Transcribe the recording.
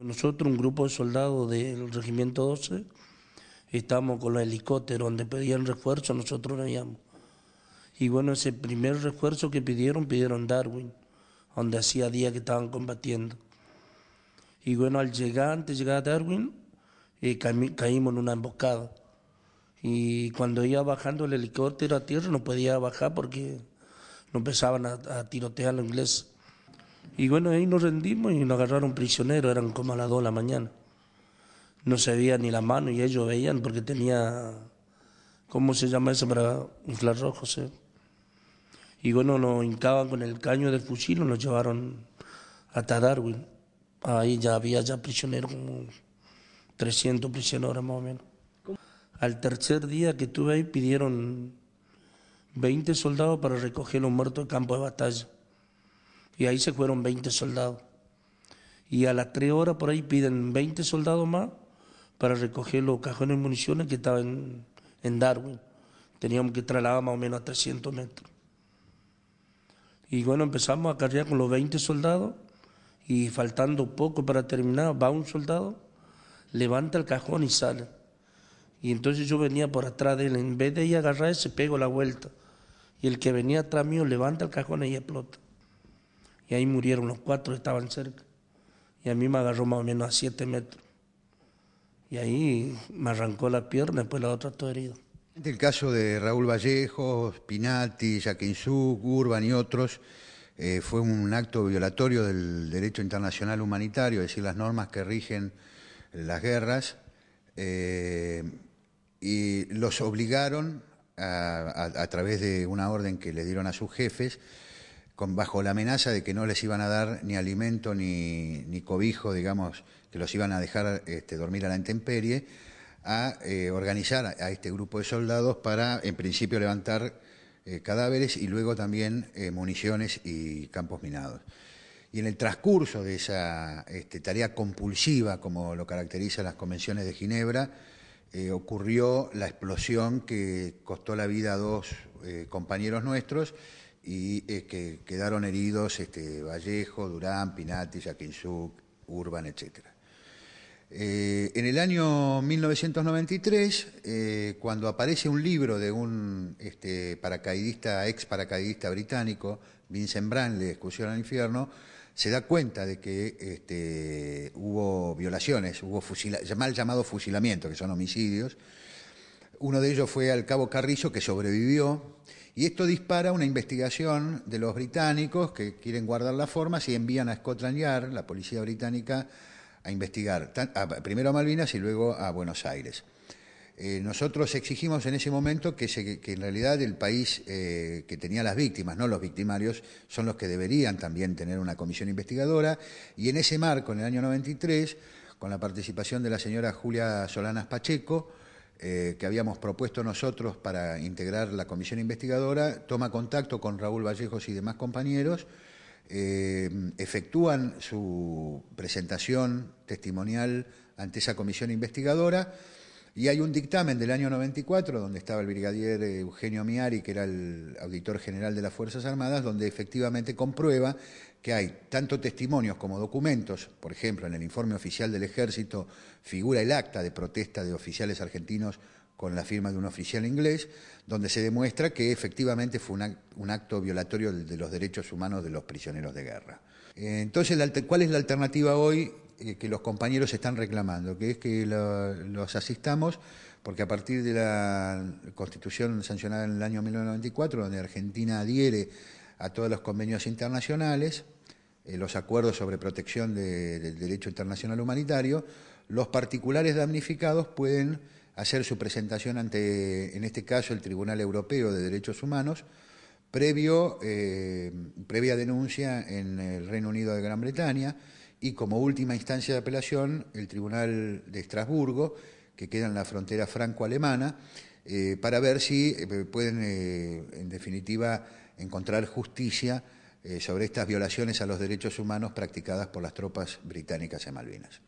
Nosotros, un grupo de soldados del Regimiento 12, estábamos con los helicópteros donde pedían refuerzo, nosotros no íbamos. Y bueno, ese primer refuerzo que pidieron, pidieron Darwin, donde hacía días que estaban combatiendo. Y bueno, al llegar, antes de llegar a Darwin, eh, caímos en una emboscada. Y cuando iba bajando el helicóptero a tierra, no podía bajar porque no empezaban a, a tirotear a los ingleses. Y bueno, ahí nos rendimos y nos agarraron prisioneros, eran como a las 2 de la mañana. No se veía ni la mano y ellos veían porque tenía, ¿cómo se llama eso para inflar rojo? ¿sí? Eh. Y bueno, nos hincaban con el caño del fusil y nos llevaron a Darwin. Ahí ya había ya prisioneros, como 300 prisioneros más o menos. Al tercer día que estuve ahí pidieron 20 soldados para recoger los muertos del campo de batalla. Y ahí se fueron 20 soldados. Y a las 3 horas por ahí piden 20 soldados más para recoger los cajones de municiones que estaban en, Darwin. Teníamos que trasladar más o menos a 300 metros. Y bueno, empezamos a cargar con los 20 soldados y faltando poco para terminar, va un soldado, levanta el cajón y sale. Y entonces yo venía por atrás de él, en vez de ir a agarrar, se pego la vuelta. Y el que venía atrás mío levanta el cajón y explota y ahí murieron los cuatro que estaban cerca. Y a mí me agarró más o menos a siete metros. Y ahí me arrancó la pierna, después la otra todo herido. El caso de Raúl Vallejo, Spinatti, Jaquinsú, Urban y otros, eh, fue un acto violatorio del derecho internacional humanitario, es decir, las normas que rigen las guerras, eh, y los obligaron a, a través de una orden que le dieron a sus jefes bajo la amenaza de que no les iban a dar ni alimento ni, cobijo, digamos, que los iban a dejar este, dormir a la intemperie, a eh, organizar a este grupo de soldados para, en principio, levantar eh, cadáveres y luego también eh, municiones y campos minados. Y en el transcurso de esa este, tarea compulsiva, como lo caracterizan las convenciones de Ginebra, ocurrió la explosión que costó la vida a dos compañeros nuestros y eh, que quedaron heridos este, Vallejo, Durán, Pinati, Yaquinsuc, Urban, etc. Eh, en el año 1993, eh, cuando aparece un libro de un este, paracaidista, ex paracaidista británico, Vincent Le Excursión al Infierno, se da cuenta de que este, hubo violaciones, hubo mal llamado fusilamiento, que son homicidios. Uno de ellos fue al cabo Carrillo, que sobrevivió, y esto dispara una investigación de los británicos que quieren guardar las formas y envían a Scotland Yard, la policía británica, a investigar primero a Malvinas y luego a Buenos Aires. Eh, nosotros exigimos en ese momento que, en realidad el país eh, que tenía las víctimas, no los victimarios, son los que deberían también tener una comisión investigadora. Y en ese marco, en el año 93, con la participación de la señora Julia Solanas Pacheco, eh, que habíamos propuesto nosotros para integrar la comisión investigadora, toma contacto con Raúl Vallejos y demás compañeros, eh, efectúan su presentación testimonial ante esa comisión investigadora y hay un dictamen del año 94, donde estaba el brigadier eh, Eugenio Miari, que era el auditor general de las Fuerzas Armadas, donde efectivamente comprueba que hay tanto testimonios como documentos, por ejemplo, en el informe oficial del ejército figura el acta de protesta de oficiales argentinos con la firma de un oficial inglés, donde se demuestra que efectivamente fue un acto violatorio de los derechos humanos de los prisioneros de guerra. Entonces, ¿cuál es la alternativa hoy eh, que los compañeros están reclamando, que es que los asistamos, porque a partir de la constitución sancionada en el año 1994, donde Argentina adhiere a todos los convenios internacionales, eh, los acuerdos sobre protección del derecho internacional humanitario, los particulares damnificados pueden hacer su presentación ante, en este caso, el Tribunal Europeo de Derechos Humanos, previo, eh, previa denuncia en el Reino Unido de Gran Bretaña, y como última instancia de apelación el Tribunal de Estrasburgo, que queda en la frontera franco-alemana, eh, para ver si eh, pueden, eh, en definitiva, encontrar justicia sobre estas violaciones a los derechos humanos practicadas por las tropas británicas en Malvinas.